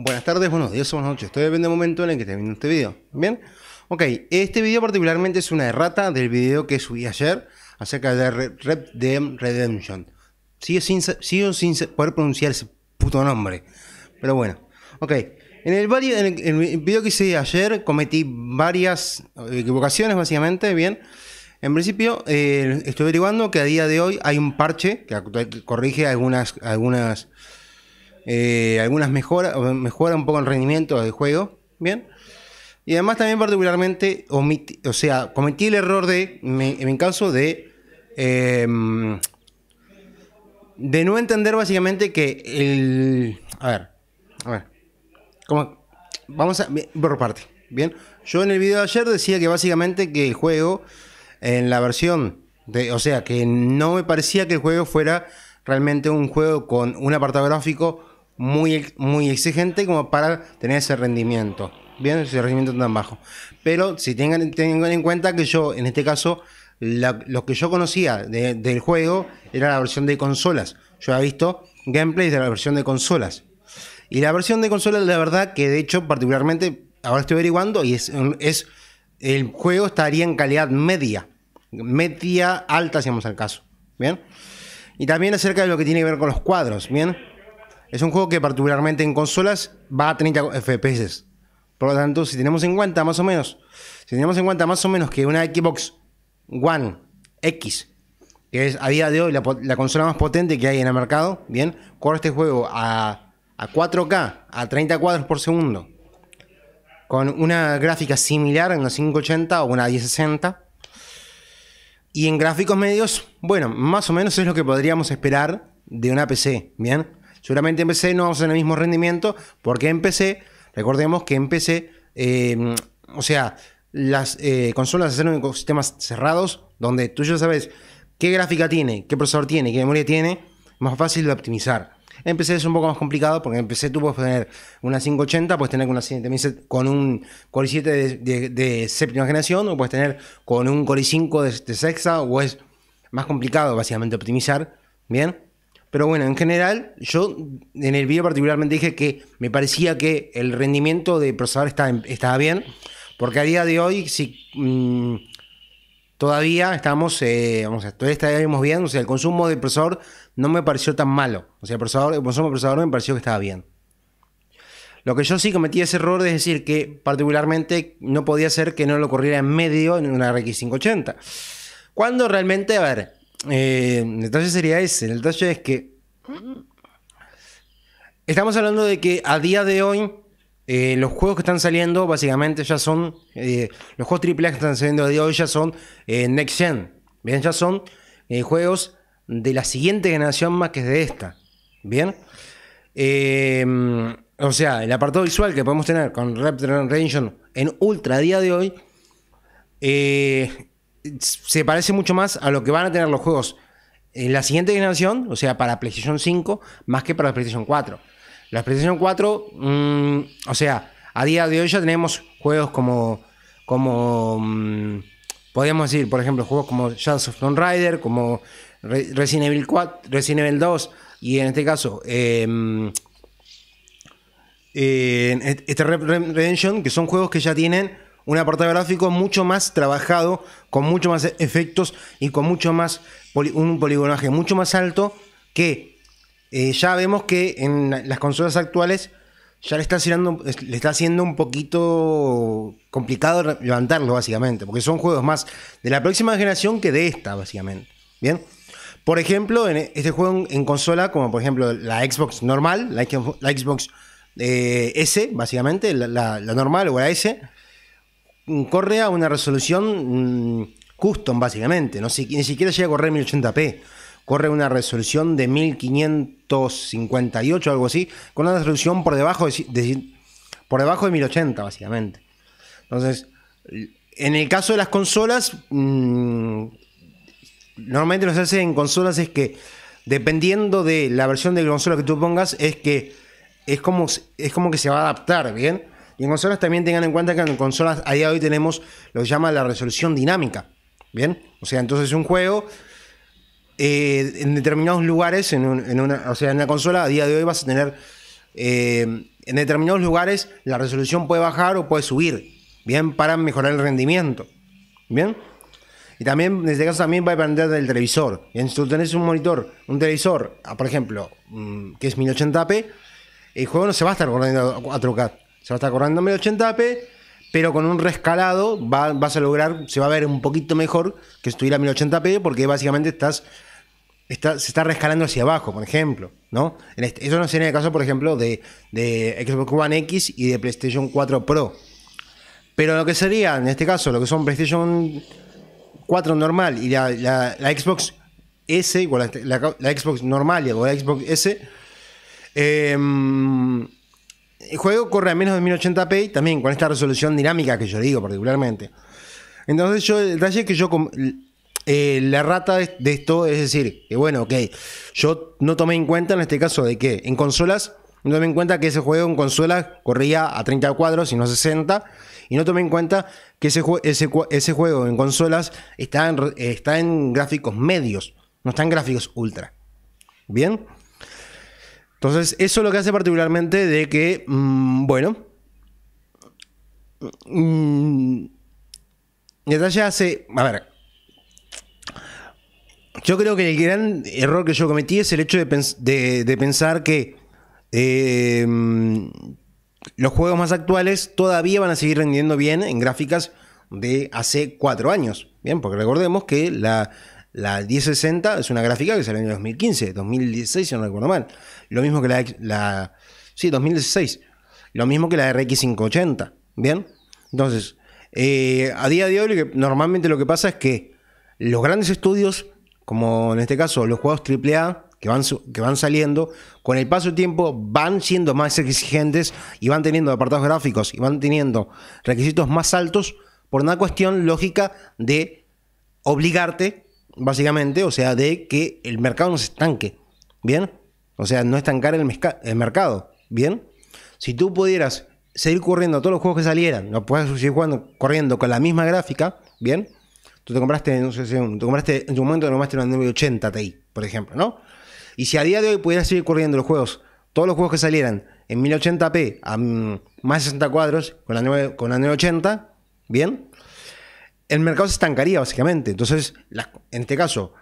Buenas tardes, buenos días buenas noches. Estoy depende del momento en el que termine este video. ¿Bien? Ok, este video particularmente es una errata del video que subí ayer acerca de Red Dead Redemption. Sigo sin, poder pronunciar ese puto nombre. Pero bueno, ok. En el, en el video que hice ayer cometí varias equivocaciones, básicamente, bien. En principio, eh, estoy averiguando que a día de hoy hay un parche que, corrige algunas, algunas eh, algunas mejoras, mejora un poco el rendimiento del juego, ¿bien? Y además también particularmente, omití o sea, cometí el error de, en mi caso, de... Em, de no entender básicamente que el... A ver, a ver. Vamos a... Por parte. Bien. Yo en el video de ayer decía que básicamente que el juego, en la versión de... O sea, que no me parecía que el juego fuera realmente un juego con un apartado gráfico muy, muy exigente como para tener ese rendimiento. Bien, ese rendimiento tan bajo. Pero si tengan, en cuenta que yo, en este caso, lo que yo conocía del juego era la versión de consolas. Yo había visto gameplays de la versión de consolas. Y la versión de consolas, la verdad, que de hecho, particularmente, ahora estoy averiguando y es, es el juego estaría en calidad media. Media alta, si vamos al caso. Bien. Y también acerca de lo que tiene que ver con los cuadros. Bien. Es un juego que particularmente en consolas va a 30 FPS. Por lo tanto, si tenemos en cuenta más o menos, si tenemos en cuenta más o menos que una Xbox One X, que es a día de hoy la, consola más potente que hay en el mercado, bien, corre este juego a, a 4K, a 30 cuadros por segundo, con una gráfica similar en una 580 o una 1060. Y en gráficos medios, bueno, más o menos es lo que podríamos esperar de una PC, ¿bien? Seguramente en PC no vamos a tener el mismo rendimiento, porque en PC, recordemos que en PC, em, o sea, las eh, consolas hacen sistemas cerrados, donde tú ya sabes qué gráfica tiene, qué procesador tiene, qué memoria tiene, más fácil de optimizar. En PC es un poco más complicado porque en PC tú puedes tener una 580, puedes tener una con un Core 7 de, séptima generación, o puedes tener con un Core 5 de, de sexta, o es más complicado básicamente optimizar. Bien, pero bueno, en general, yo en el video particularmente dije que me parecía que el rendimiento de procesador estaba, bien, porque a día de hoy, si mm, todavía estamos, eh, vamos a, todavía estábamos bien, o sea, el consumo de procesador no me pareció tan malo. O sea, el, procesador, consumo de procesador me pareció que estaba bien. Lo que yo sí cometí ese error Es decir que particularmente no podía ser que no lo corriera en medio en una RX 580. Cuando realmente, a ver, eh, el detalle sería ese. El detalle es que. Estamos hablando de que a día de hoy. Eh, los juegos que están saliendo básicamente ya son. Eh, los juegos AAA que están saliendo a día de hoy ya son Next Gen. Bien, ya son juegos de la siguiente generación más que de esta. Bien. Em, o sea, el apartado visual que podemos tener con Raptor en Ultra a día de hoy se parece mucho más a lo que van a tener los juegos en la siguiente generación, o sea, para PlayStation 5, más que para PlayStation 4. La PlayStation 4, mm, o sea, a día de hoy ya tenemos juegos como, como mm, podríamos decir, por ejemplo, juegos como Shadows of Dawn Rider, como Resident, Evil 4, Resident Evil 2, y en este caso, em, este Redemption, que son juegos que ya tienen un apartado gráfico mucho más trabajado, con mucho más e-, efectos y con mucho más un poligonaje mucho más alto que eh, ya vemos que en las consolas actuales ya le está, haciendo, le está haciendo un poquito complicado levantarlo, básicamente, porque son juegos más de la próxima generación que de esta, básicamente. Bien. Por ejemplo, en e-, este juego en, consola, como por ejemplo la Xbox normal, la, Xbox eh, S, básicamente, la, normal o la S, corre a una resolución mm, custom, básicamente. No, ni siquiera llega a correr 1080p. Corre una resolución de 1558, algo así, con una resolución por debajo de, por debajo de 1080, básicamente. Entonces, en el caso de las consolas, mm, normalmente lo que se hace en consolas es que, dependiendo de la versión de consola que tú pongas, es que es como, es como que se va a adaptar, ¿bien? Y en consolas también tengan en cuenta que en consolas a día de hoy tenemos lo que se llama la resolución dinámica. ¿Bien? O sea, entonces un juego eh, en determinados lugares, en, una, o sea, en una consola a día de hoy vas a tener, eh, en determinados lugares la resolución puede bajar o puede subir, ¿bien? Para mejorar el rendimiento, ¿bien? Y también, en este caso, también va a depender del televisor. ¿bien? Si tú tenés un monitor, un televisor, ah, por ejemplo, mm, que es 1080p, el juego no se va a estar corriendo a 4K. Se va a estar corriendo a 1080p, pero con un rescalado vas a lograr, se va a ver un poquito mejor que estuviera a 1080p, porque básicamente estás, se está rescalando hacia abajo, por ejemplo. ¿no? Este, eso no sería el caso, por ejemplo, de, Xbox One X y de PlayStation 4 Pro. Pero lo que sería, en este caso, lo que son PlayStation 4 normal y la, Xbox S, igual, la, Xbox normal y la Xbox S, eh, el juego corre a menos de 1080p también con esta resolución dinámica que yo digo particularmente. Entonces yo, el detalle que yo... Eh, la rata de, esto es decir, que bueno, ok, yo no tomé en cuenta en este caso de que en consolas, no tomé en cuenta que ese juego en consolas corría a 30 cuadros y no a 60, y no tomé en cuenta que ese, juego en consolas está en, está en gráficos medios, no está en gráficos ultra. ¿Bien? Entonces, eso es lo que hace particularmente de que, mm, bueno, mmm, Natalia hace, a ver, yo creo que el gran error que yo cometí es el hecho de, pensar que eh, mm, los juegos más actuales todavía van a seguir rendiendo bien en gráficas de hace cuatro años. Bien, porque recordemos que la, la 1060 es una gráfica que salió en el 2015, 2016, si no recuerdo mal. Lo mismo que la, la. Sí, 2016. Lo mismo que la RX 580. ¿Bien? Entonces, eh, a día de hoy, normalmente lo que pasa es que los grandes estudios, como en este caso los juegos AAA, que van, que van saliendo, con el paso del tiempo van siendo más exigentes y van teniendo apartados gráficos y van teniendo requisitos más altos por una cuestión lógica de obligarte básicamente, o sea, de que el mercado no se estanque, ¿bien? O sea, no estancar el, mercado, ¿bien? Si tú pudieras seguir corriendo todos los juegos que salieran, no puedes seguir jugando, corriendo con la misma gráfica, ¿bien? Tú te compraste, no sé, si te compraste en tu momento te compraste una 980 Ti, por ejemplo, ¿no? Y si a día de hoy pudieras seguir corriendo los juegos, todos los juegos que salieran en 1080p a mm, más 60 cuadros con la, con la 980, ¿bien? el mercado se estancaría básicamente. Entonces, en este caso,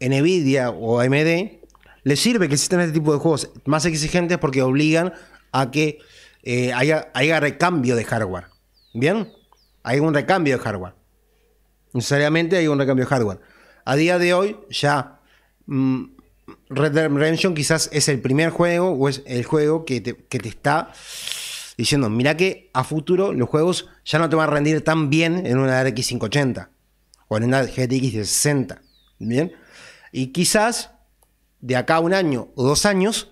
Nvidia o AMD les sirve que existan este tipo de juegos más exigentes porque obligan a que eh, haya, haya, recambio de hardware. ¿Bien? Hay un recambio de hardware. Necesariamente hay un recambio de hardware. A día de hoy, ya mm, Red Dead Redemption quizás es el primer juego o es el juego que que te está diciendo, mira que a futuro los juegos ya no te van a rendir tan bien en una RX 580 o en una GTX de 60. ¿Bien? Y quizás de acá a un año o dos años,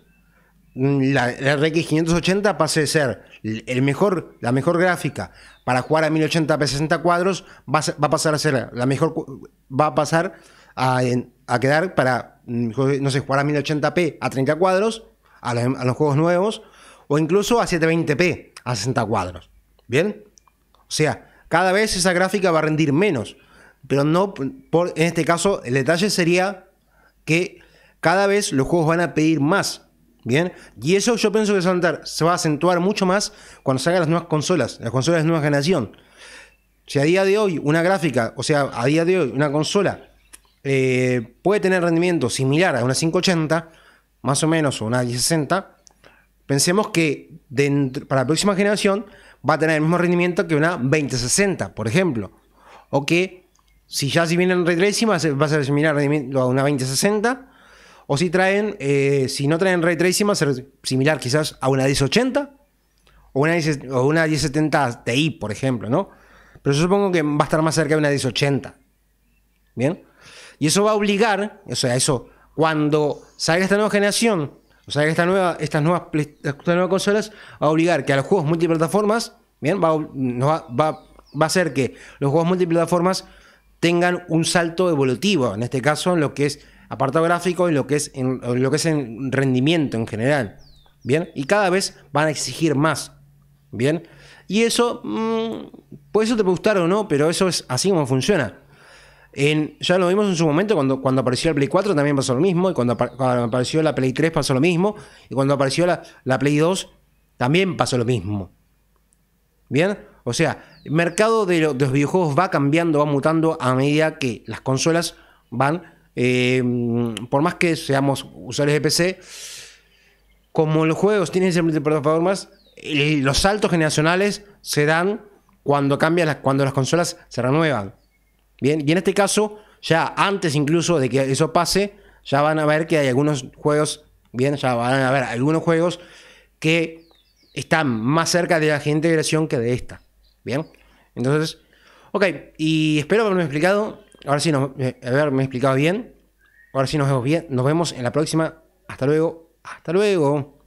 mm, la, RX 580 pase de ser el mejor, la mejor gráfica para jugar a 1080p 60 cuadros, va a, pasar a ser la mejor, va a pasar a, quedar para, mm, no sé, jugar a 1080p a 30 cuadros, a los juegos nuevos, o incluso a 720p, a 60 cuadros. ¿Bien? O sea, cada vez esa gráfica va a rendir menos. Pero no, por, en este caso, el detalle sería que cada vez los juegos van a pedir más. Bien, y eso yo pienso que se va a acentuar mucho más cuando salgan las nuevas consolas, las consolas de nueva generación. Si a día de hoy una gráfica, o sea, a día de hoy una consola eh, puede tener rendimiento similar a una 580, más o menos, o una 1060, Pensemos que para la próxima generación va a tener el mismo rendimiento que una 2060, por ejemplo. O que si ya si vienen en ray tracing va a ser, similar a una 2060. O si traen, eh, si no traen ray tracing va a ser similar quizás a una 1080 o una, una 1070 Ti, por ejemplo, ¿no? Pero yo supongo que va a estar más cerca de una 1080. ¿Bien? Y eso va a obligar, o sea, eso, cuando salga esta nueva generación o sea que esta nueva, estas, nuevas, nuevas consolas va a obligar que a los juegos multiplataformas, bien, va, a hacer que los juegos multiplataformas tengan un salto evolutivo, en este caso en lo que es apartado gráfico y lo que es en, lo que es en rendimiento en general. Bien, y cada vez van a exigir más. Bien, y eso, mmm, eso te puede gustar o no, pero eso es así como funciona ya lo vimos en su momento, cuando, cuando apareció la Play 4 también pasó lo mismo, y cuando, apareció la Play 3 pasó lo mismo, y cuando apareció la, Play 2 también pasó lo mismo. ¿Bien? O sea, el mercado de, los videojuegos va cambiando, va mutando a medida que las consolas van, eh, por más que seamos usuarios de PC, como los juegos tienen siempre plataformas, los saltos generacionales se dan cuando, cambian las, cuando las consolas se renuevan. Bien, y en este caso, ya antes incluso de que eso pase, ya van a ver que hay algunos juegos, bien, ya van a ver algunos juegos que están más cerca de la de versión que de esta. Bien, entonces, ok, y espero haberme explicado. Ahora sí, nos, eh, haberme explicado bien. Ahora sí nos vemos bien. Nos vemos en la próxima. Hasta luego. Hasta luego.